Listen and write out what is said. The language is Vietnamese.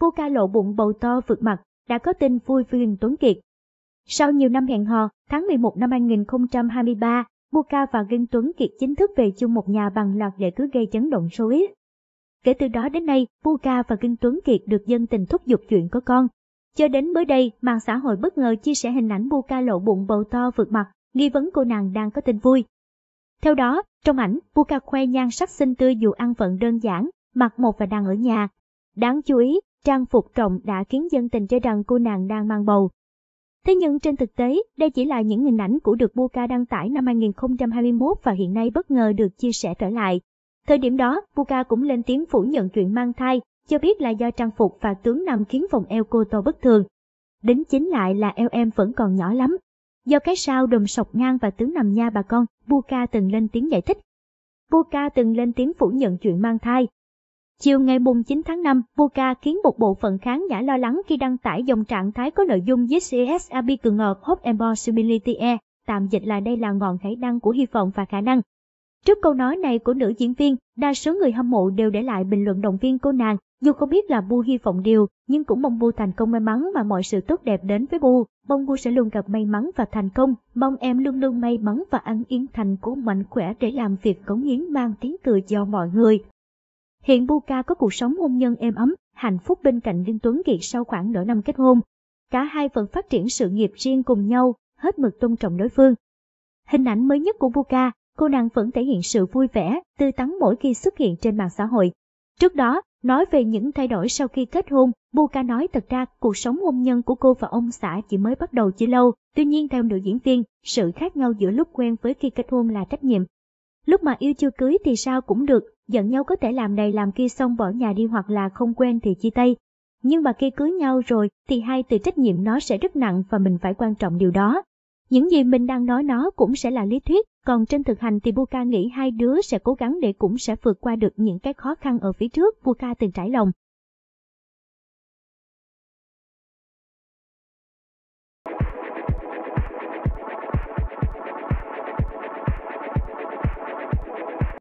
Vu ca lộ bụng bầu to vượt mặt, đã có tin vui viên Tuấn Kiệt. Sau nhiều năm hẹn hò, tháng 11 năm 2023, Buka và Gân Tuấn Kiệt chính thức về chung một nhà bằng loạt lễ cưới gây chấn động showbiz. Kể từ đó đến nay, Buka và Gân Tuấn Kiệt được dân tình thúc giục chuyện có con. Cho đến mới đây, mạng xã hội bất ngờ chia sẻ hình ảnh Buka lộ bụng bầu to vượt mặt, nghi vấn cô nàng đang có tin vui. Theo đó, trong ảnh, Buka khoe nhan sắc xinh tươi dù ăn vận đơn giản, mặc một và đang ở nhà. Đáng chú ý, trang phục trọng đã khiến dân tình cho rằng cô nàng đang mang bầu. Thế nhưng trên thực tế, đây chỉ là những hình ảnh của được Buka đăng tải năm 2021 và hiện nay bất ngờ được chia sẻ trở lại. Thời điểm đó, Buka cũng lên tiếng phủ nhận chuyện mang thai, cho biết là do trang phục và tướng nằm khiến vòng eo cô to bất thường. Đính chính lại là eo em vẫn còn nhỏ lắm. Do cái sao đùm sọc ngang và tướng nằm nha bà con, Buka từng lên tiếng giải thích. Buka từng lên tiếng phủ nhận chuyện mang thai, Chiều ngày 9 tháng 5, Vuca khiến một bộ phận khán giả lo lắng khi đăng tải dòng trạng thái có nội dung This is a big ngợt hope and possibility air, e. tạm dịch là đây là ngọn khải đăng của hy vọng và khả năng. Trước câu nói này của nữ diễn viên, đa số người hâm mộ đều để lại bình luận động viên cô nàng, dù không biết là Bu hy vọng điều, nhưng cũng mong Bu thành công may mắn và mọi sự tốt đẹp đến với Bu, mong Bu sẽ luôn gặp may mắn và thành công, mong em luôn luôn may mắn và ăn yên thành của mạnh khỏe để làm việc cống hiến mang tiếng cười cho mọi người. Hiện Buka có cuộc sống hôn nhân êm ấm, hạnh phúc bên cạnh Đinh Tuấn Kiệt sau khoảng nửa năm kết hôn. Cả hai vẫn phát triển sự nghiệp riêng cùng nhau, hết mực tôn trọng đối phương. Hình ảnh mới nhất của Buka, cô nàng vẫn thể hiện sự vui vẻ, tươi tắn mỗi khi xuất hiện trên mạng xã hội. Trước đó, nói về những thay đổi sau khi kết hôn, Buka nói thật ra cuộc sống hôn nhân của cô và ông xã chỉ mới bắt đầu chưa lâu. Tuy nhiên theo nữ diễn viên, sự khác nhau giữa lúc quen với khi kết hôn là trách nhiệm, Lúc mà yêu chưa cưới thì sao cũng được, giận nhau có thể làm này làm kia xong bỏ nhà đi hoặc là không quen thì chia tay. Nhưng mà khi cưới nhau rồi thì hai từ trách nhiệm nó sẽ rất nặng và mình phải quan trọng điều đó. Những gì mình đang nói nó cũng sẽ là lý thuyết, còn trên thực hành thì Buka nghĩ hai đứa sẽ cố gắng để cũng sẽ vượt qua được những cái khó khăn ở phía trước Buka từng trải lòng.